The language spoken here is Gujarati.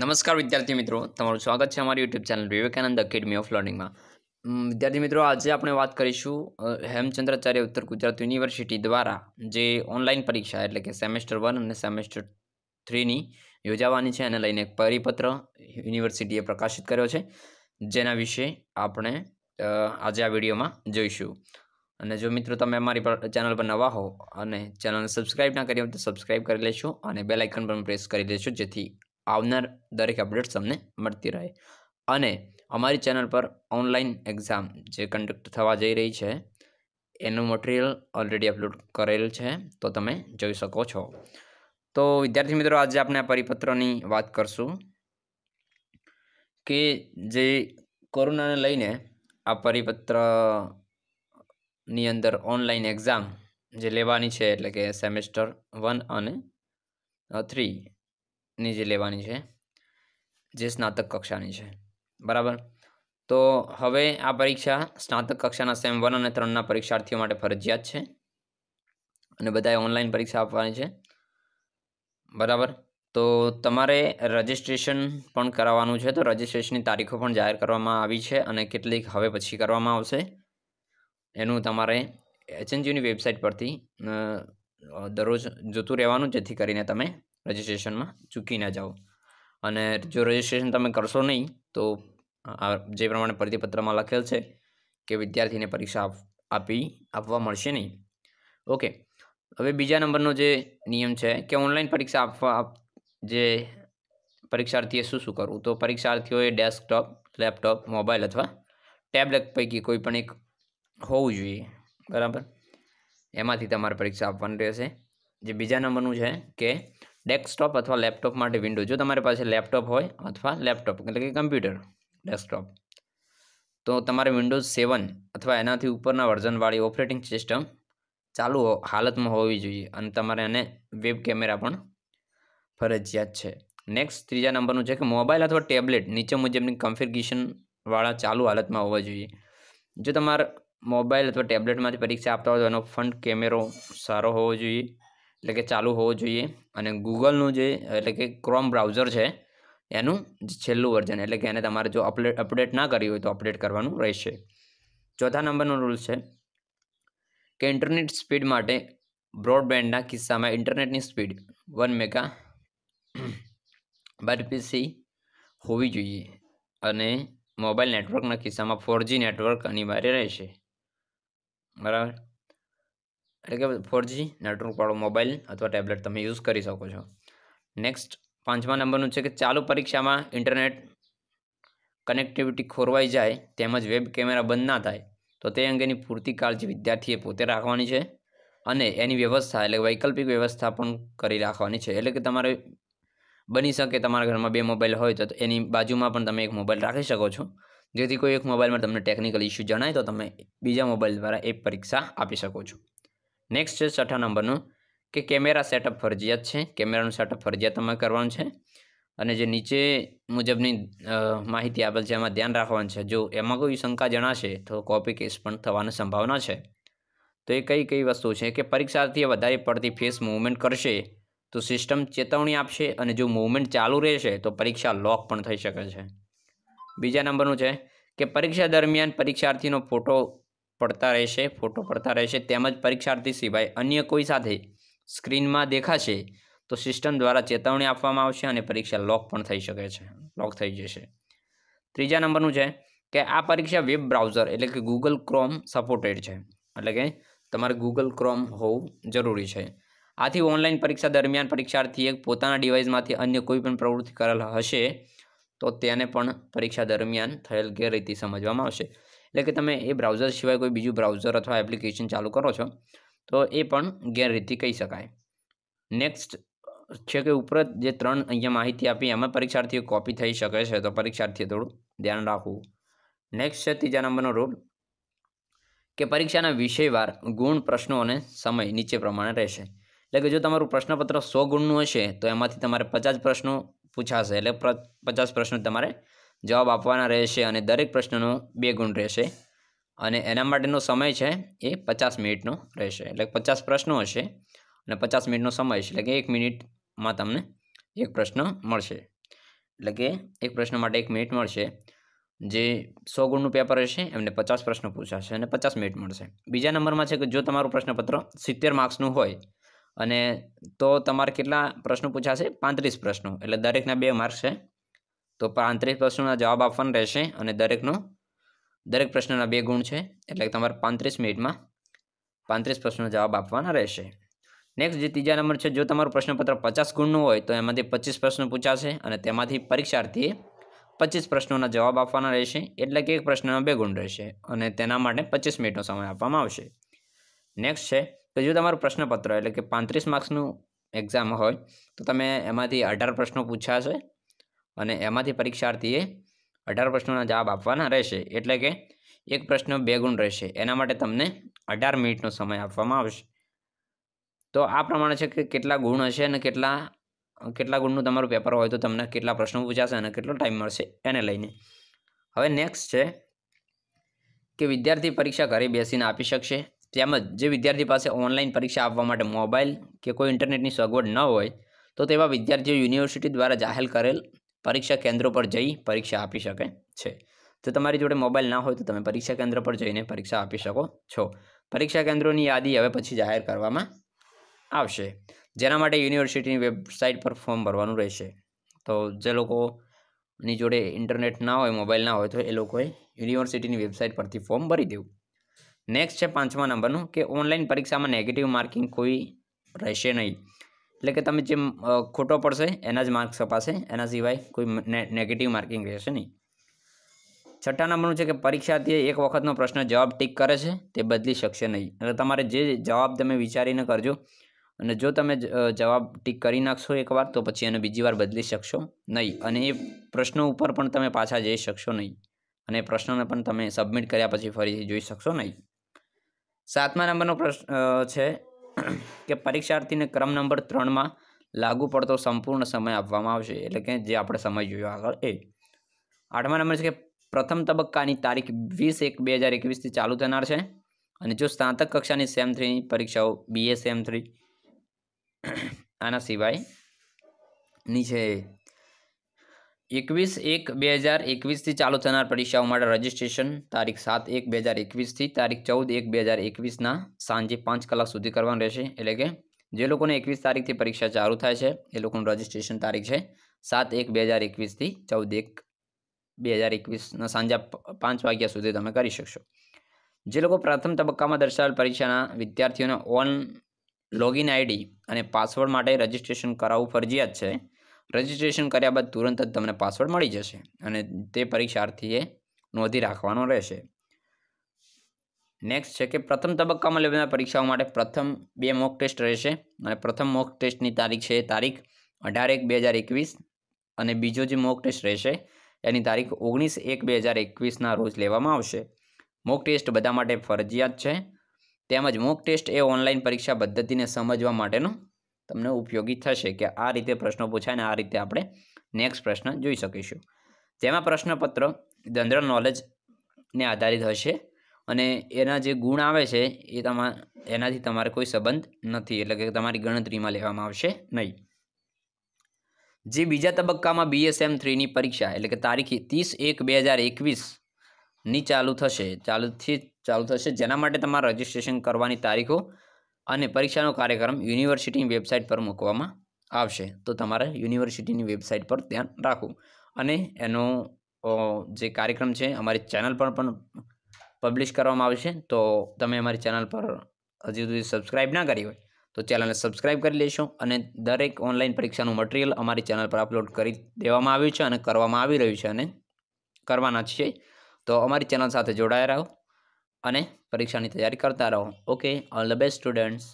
નમસ્કાર વિદ્યાર્થી મિત્રો તમારું સ્વાગત છે અમારી YouTube channel Vivekanand Academy of લર્નિંગમાં વિદ્યાર્થી મિત્રો આજે આપણે વાત કરીશું હેમચંદ્રાચાર્ય ઉત્તર ગુજરાત યુનિવર્સિટી દ્વારા જે ઓનલાઈન પરીક્ષા એટલે કે સેમેસ્ટર વન અને સેમેસ્ટર થ્રીની યોજાવાની છે એને લઈને એક પરિપત્ર યુનિવર્સિટીએ પ્રકાશિત કર્યો છે જેના વિશે આપણે આજે આ વિડીયોમાં જોઈશું અને જો મિત્રો તમે અમારી પર ચેનલ પર નવા હો અને ચેનલને સબસ્ક્રાઇબ ના કરી હોય તો સબસ્ક્રાઈબ કરી લેશો અને બેલ આઇકન પણ પ્રેસ કરી લેશો જેથી આવનાર દરેક અપડેટ્સ તમને મળતી રહે અને અમારી ચેનલ પર ઓનલાઈન એક્ઝામ જે કન્ડક્ટ થવા જઈ રહી છે એનું મટીરિયલ ઓલરેડી અપલોડ કરેલ છે તો તમે જોઈ શકો છો તો વિદ્યાર્થી મિત્રો આજે આપણે આ પરિપત્રની વાત કરશું કે જે કોરોનાને લઈને આ પરિપત્રની અંદર ઓનલાઈન એક્ઝામ જે લેવાની છે એટલે કે સેમેસ્ટર વન અને થ્રી ની જે લેવાની છે જે સ્નાતક કક્ષાની છે બરાબર તો હવે આ પરીક્ષા સ્નાતક કક્ષાના સેમ વન અને ત્રણના પરીક્ષાર્થીઓ માટે ફરજિયાત છે અને બધાએ ઓનલાઈન પરીક્ષા આપવાની છે બરાબર તો તમારે રજિસ્ટ્રેશન પણ કરાવવાનું છે તો રજિસ્ટ્રેશનની તારીખો પણ જાહેર કરવામાં આવી છે અને કેટલીક હવે પછી કરવામાં આવશે એનું તમારે એચએનજીયુની વેબસાઇટ પરથી દરરોજ જોતું રહેવાનું જેથી કરીને તમે રજિસ્ટ્રેશનમાં ચૂકી ના જાઓ અને જો રજિસ્ટ્રેશન તમે કરશો નહીં તો જે પ્રમાણે પરિપત્રમાં લખેલ છે કે વિદ્યાર્થીને પરીક્ષા આપી આપવા મળશે નહીં ઓકે હવે બીજા નંબરનો જે નિયમ છે કે ઓનલાઈન પરીક્ષા આપવા જે પરીક્ષાર્થીએ શું શું કરવું તો પરીક્ષાર્થીઓએ ડેસ્કટોપ લેપટોપ મોબાઈલ અથવા ટેબલેટ પૈકી કોઈ પણ એક હોવું જોઈએ બરાબર એમાંથી તમારે પરીક્ષા આપવાની રહેશે જે બીજા નંબરનું છે કે ડેસ્કટોપ અથવા લેપટોપ માટે વિન્ડો જો તમારી પાસે લેપટોપ હોય અથવા લેપટોપ એટલે કે કમ્પ્યુટર ડેસ્કટોપ તો તમારે વિન્ડોઝ સેવન અથવા એનાથી ઉપરના વર્ઝનવાળી ઓપરેટિંગ સિસ્ટમ ચાલુ હાલતમાં હોવી જોઈએ અને તમારે એને વેબ કેમેરા પણ ફરજિયાત છે નેક્સ્ટ ત્રીજા નંબરનું છે કે મોબાઈલ અથવા ટેબ્લેટ નીચે મુજબની કન્ફિગેશનવાળા ચાલુ હાલતમાં હોવા જોઈએ જો તમારા મોબાઈલ અથવા ટેબ્લેટમાંથી પરીક્ષા આપતા હોય તો એનો ફ્રન્ટ કેમેરો સારો હોવો જોઈએ એટલે કે ચાલુ હોવો જોઈએ અને ગૂગલનું જે એટલે કે ક્રોમ બ્રાઉઝર છે એનું છેલ્લું વર્ઝન એટલે કે એને તમારે જો અપડેટ અપડેટ ના કરી હોય તો અપડેટ કરવાનું રહેશે ચોથા નંબરનો રૂલ છે કે ઇન્ટરનેટ સ્પીડ માટે બ્રોડબેન્ડના કિસ્સામાં ઇન્ટરનેટની સ્પીડ વન મેગા બારપીસી હોવી જોઈએ અને મોબાઈલ નેટવર્કના કિસ્સામાં ફોરજી નેટવર્ક અનિવાર્ય રહેશે બરાબર એટલે કે ફોરજી નેટવર્કવાળો મોબાઈલ અથવા ટેબ્લેટ તમે યુઝ કરી શકો છો નેક્સ્ટ પાંચમા નંબરનું છે કે ચાલુ પરીક્ષામાં ઇન્ટરનેટ કનેક્ટિવિટી ખોરવાઈ જાય તેમજ વેબ કેમેરા બંધ ના થાય તો તે અંગેની પૂરતી કાળજી વિદ્યાર્થીએ પોતે રાખવાની છે અને એની વ્યવસ્થા એટલે વૈકલ્પિક વ્યવસ્થા પણ કરી રાખવાની છે એટલે કે તમારે બની શકે તમારા ઘરમાં બે મોબાઈલ હોય તો એની બાજુમાં પણ તમે એક મોબાઈલ રાખી શકો છો જેથી કોઈ એક મોબાઈલમાં તમને ટેકનિકલ ઇસ્યુ જણાય તો તમે બીજા મોબાઈલ દ્વારા એ પરીક્ષા આપી શકો છો નેક્સ્ટ છે છઠ્ઠા નંબરનું કે કેમેરા સેટઅપ ફરજિયાત છે કેમેરાનું સેટઅપ ફરજિયાત તમારે કરવાનું છે અને જે નીચે મુજબની માહિતી આપેલ છે એમાં ધ્યાન રાખવાનું છે જો એમાં કોઈ શંકા જણાશે તો કોપી કેસ પણ થવાની સંભાવના છે તો એ કઈ કઈ વસ્તુ છે કે પરીક્ષાર્થીએ વધારે પડતી ફેસ મૂવમેન્ટ કરશે તો સિસ્ટમ ચેતવણી આપશે અને જો મૂવમેન્ટ ચાલુ રહેશે તો પરીક્ષા લોક પણ થઈ શકે છે બીજા નંબરનું છે કે પરીક્ષા દરમિયાન પરીક્ષાર્થીનો ફોટો પડતા રહેશે ફોટો પડતા રહેશે તેમજ પરીક્ષાર્થી સિવાય અન્ય કોઈ સાથે સ્ક્રીનમાં દેખાશે તો સિસ્ટમ દ્વારા ચેતવણી આપવામાં આવશે અને પરીક્ષા લોક પણ થઈ શકે છે લોક થઈ જશે ત્રીજા નંબરનું છે કે આ પરીક્ષા વેબ બ્રાઉઝર એટલે કે ગૂગલ ક્રોમ સપોર્ટેડ છે એટલે કે તમારે ગૂગલ ક્રોમ હોવું જરૂરી છે આથી ઓનલાઈન પરીક્ષા દરમિયાન પરીક્ષાર્થીએ પોતાના ડિવાઇસમાંથી અન્ય કોઈ પણ પ્રવૃત્તિ કરેલ હશે તો તેને પણ પરીક્ષા દરમિયાન થયેલ ગેરરીતિ સમજવામાં આવશે એટલે કે તમે એ બ્રાઉઝર સિવાય કોઈ બીજું બ્રાઉઝર અથવા એપ્લિકેશન ચાલુ કરો છો તો એ પણ ગેરરીતિ કહી શકાય નેક્સ્ટ છે કે ઉપરાંત જે ત્રણ અહીંયા માહિતી આપી એમાં પરીક્ષાર્થીઓ કોપી થઈ શકે છે તો પરીક્ષાર્થીએ થોડું ધ્યાન રાખવું નેક્સ્ટ છે ત્રીજા નંબરનો રૂલ કે પરીક્ષાના વિષયવાર ગુણ પ્રશ્નો અને સમય નીચે પ્રમાણે રહેશે એટલે કે જો તમારું પ્રશ્નપત્ર સો ગુણનું હશે તો એમાંથી તમારે પચાસ પ્રશ્નો પૂછાશે એટલે પચાસ પ્રશ્નો તમારે જવાબ આપવાના રહેશે અને દરેક પ્રશ્નનો બે ગુણ રહેશે અને એના માટેનો સમય છે એ પચાસ મિનિટનો રહેશે એટલે પચાસ પ્રશ્નો હશે અને પચાસ મિનિટનો સમય છે એટલે કે એક મિનિટમાં તમને એક પ્રશ્ન મળશે એટલે કે એક પ્રશ્ન માટે એક મિનિટ મળશે જે સો ગુણનું પેપર હશે એમને પચાસ પ્રશ્નો પૂછાશે અને પચાસ મિનિટ મળશે બીજા નંબરમાં છે કે જો તમારું પ્રશ્નપત્ર સિત્તેર માર્ક્સનું હોય અને તો તમારે કેટલા પ્રશ્નો પૂછાશે પાંત્રીસ પ્રશ્નો એટલે દરેકના બે માર્ક્સ છે તો પાંત્રીસ પ્રશ્નોના જવાબ આપવાનો રહેશે અને દરેકનો દરેક પ્રશ્નના બે ગુણ છે એટલે કે તમારે પાંત્રીસ મિનિટમાં પાંત્રીસ પ્રશ્નનો જવાબ આપવાના રહેશે નેક્સ્ટ જે ત્રીજા નંબર છે જો તમારું પ્રશ્નપત્ર પચાસ ગુણનું હોય તો એમાંથી પચીસ પ્રશ્નો પૂછાશે અને તેમાંથી પરીક્ષાર્થીએ પચીસ પ્રશ્નોના જવાબ આપવાના રહેશે એટલે કે એક પ્રશ્નના બે ગુણ રહેશે અને તેના માટે પચીસ મિનિટનો સમય આપવામાં આવશે નેક્સ્ટ છે કે જો તમારું પ્રશ્નપત્ર એટલે કે પાંત્રીસ માર્ક્સનું એક્ઝામ હોય તો તમે એમાંથી અઢાર પ્રશ્નો પૂછાશે અને એમાંથી પરીક્ષાર્થીએ અઢાર પ્રશ્નોના જવાબ આપવાના રહેશે એટલે કે એક પ્રશ્ન બે ગુણ રહેશે એના માટે તમને અઢાર મિનિટનો સમય આપવામાં આવશે તો આ પ્રમાણે છે કે કેટલા ગુણ હશે અને કેટલા કેટલા ગુણનું તમારું પેપર હોય તો તમને કેટલા પ્રશ્નો પૂછાશે અને કેટલો ટાઈમ મળશે એને લઈને હવે નેક્સ્ટ છે કે વિદ્યાર્થી પરીક્ષા ઘરે બેસીને આપી શકશે તેમજ જે વિદ્યાર્થી પાસે ઓનલાઈન પરીક્ષા આપવા માટે મોબાઈલ કે કોઈ ઇન્ટરનેટની સગવડ ન હોય તો તેવા વિદ્યાર્થીઓ યુનિવર્સિટી દ્વારા જાહેર કરેલ પરીક્ષા કેન્દ્રો પર જઈ પરીક્ષા આપી શકે છે જો તમારી જોડે મોબાઈલ ના હોય તો તમે પરીક્ષા કેન્દ્ર પર જઈને પરીક્ષા આપી શકો છો પરીક્ષા કેન્દ્રોની યાદી હવે પછી જાહેર કરવામાં આવશે જેના માટે યુનિવર્સિટીની વેબસાઇટ પર ફોર્મ ભરવાનું રહેશે તો જે લોકોની જોડે ઇન્ટરનેટ ના હોય મોબાઈલ ના હોય તો એ લોકોએ યુનિવર્સિટીની વેબસાઇટ પરથી ફોર્મ ભરી દેવું નેક્સ્ટ છે પાંચમા નંબરનું કે ઓનલાઈન પરીક્ષામાં નેગેટિવ માર્કિંગ કોઈ રહેશે નહીં એટલે કે તમે જે ખોટો પડશે એના જ માર્ક્સ અપાશે એના સિવાય કોઈ નેગેટિવ માર્કિંગ રહેશે નહીં છઠ્ઠા નંબરનું છે કે પરીક્ષાર્થીએ એક વખતનો પ્રશ્ન જવાબ ટીક કરે છે તે બદલી શકશે નહીં એટલે તમારે જે જવાબ તમે વિચારીને કરજો અને જો તમે જવાબ ટીક કરી નાખશો એકવાર તો પછી એને બીજી વાર બદલી શકશો નહીં અને એ પ્રશ્નો ઉપર પણ તમે પાછા જઈ શકશો નહીં અને પ્રશ્નોને પણ તમે સબમિટ કર્યા પછી ફરીથી જોઈ શકશો નહીં સાતમા નંબરનો પ્રશ્ન છે કે પરીક્ષાર્થીને ક્રમ નંબર ત્રણમાં લાગુ પડતો સંપૂર્ણ સમય આપવામાં આવશે એટલે કે જે આપણે સમય જોયો આગળ એ આઠમા નંબર છે કે પ્રથમ તબક્કાની તારીખ વીસ એક બે હજાર એકવીસથી ચાલુ થનાર છે અને જો સ્નાતક કક્ષાની સેમ થ્રીની પરીક્ષાઓ બીએ સેમ થ્રી આના સિવાયની છે એકવીસ એક બે હજાર એકવીસથી ચાલુ થનાર પરીક્ષાઓ માટે રજીસ્ટ્રેશન તારીખ સાત એક બે હજાર એકવીસથી તારીખ ચૌદ એક બે હજાર એકવીસના સાંજે પાંચ કલાક સુધી કરવાનું રહેશે એટલે કે જે લોકોને એકવીસ તારીખથી પરીક્ષા ચાલુ થાય છે એ લોકોનું રજીસ્ટ્રેશન તારીખ છે સાત એક બે હજાર એકવીસથી ચૌદ એક બે હજાર એકવીસના સાંજા પાંચ વાગ્યા સુધી તમે કરી શકશો જે લોકો પ્રથમ તબક્કામાં દર્શાવેલ પરીક્ષાના વિદ્યાર્થીઓને ઓન લોગિન આઈડી અને પાસવર્ડ માટે રજીસ્ટ્રેશન કરાવવું ફરજિયાત છે રજિસ્ટ્રેશન કર્યા બાદ તુરંત જ તમને પાસવર્ડ મળી જશે અને તે પરીક્ષાર્થીએ નોંધી રાખવાનો રહેશે નેક્સ્ટ છે કે પ્રથમ તબક્કામાં લેવાના પરીક્ષાઓ માટે પ્રથમ બે મોક ટેસ્ટ રહેશે અને પ્રથમ મોક ટેસ્ટની તારીખ છે તારીખ અઢાર એક બે હજાર એકવીસ અને બીજો જે મોક ટેસ્ટ રહેશે એની તારીખ ઓગણીસ એક બે હજાર એકવીસના રોજ લેવામાં આવશે મોક ટેસ્ટ બધા માટે ફરજિયાત છે તેમજ મોક ટેસ્ટ એ ઓનલાઈન પરીક્ષા પદ્ધતિને સમજવા માટેનો તમને ઉપયોગી થશે કે આ રીતે પ્રશ્નો પૂછાય ને આ રીતે આપણે નેક્સ્ટ પ્રશ્ન જોઈ શકીશું જેમાં પ્રશ્નપત્ર જનરલ નોલેજને આધારિત હશે અને એના જે ગુણ આવે છે એ તમા એનાથી તમારે કોઈ સંબંધ નથી એટલે કે તમારી ગણતરીમાં લેવામાં આવશે નહીં જે બીજા તબક્કામાં બીએસએમ થ્રીની પરીક્ષા એટલે કે તારીખ ત્રીસ એક બે હજાર એકવીસની ચાલુ થશે ચાલુથી ચાલુ થશે જેના માટે તમારે રજીસ્ટ્રેશન કરવાની તારીખો અને પરીક્ષાનો કાર્યક્રમ યુનિવર્સિટીની વેબસાઇટ પર મૂકવામાં આવશે તો તમારે યુનિવર્સિટીની વેબસાઇટ પર ધ્યાન રાખવું અને એનો જે કાર્યક્રમ છે અમારી ચેનલ પર પણ પબ્લિશ કરવામાં આવશે તો તમે અમારી ચેનલ પર હજી સુધી સબસ્ક્રાઇબ ના કરી હોય તો ચેનલને સબસ્ક્રાઇબ કરી લેશો અને દરેક ઓનલાઈન પરીક્ષાનું મટીરિયલ અમારી ચેનલ પર અપલોડ કરી દેવામાં આવ્યું છે અને કરવામાં આવી રહ્યું છે અને કરવાના છીએ તો અમારી ચેનલ સાથે જોડાયા રહો અને પરીક્ષાની તૈયારી કરતા રહો okay all the best students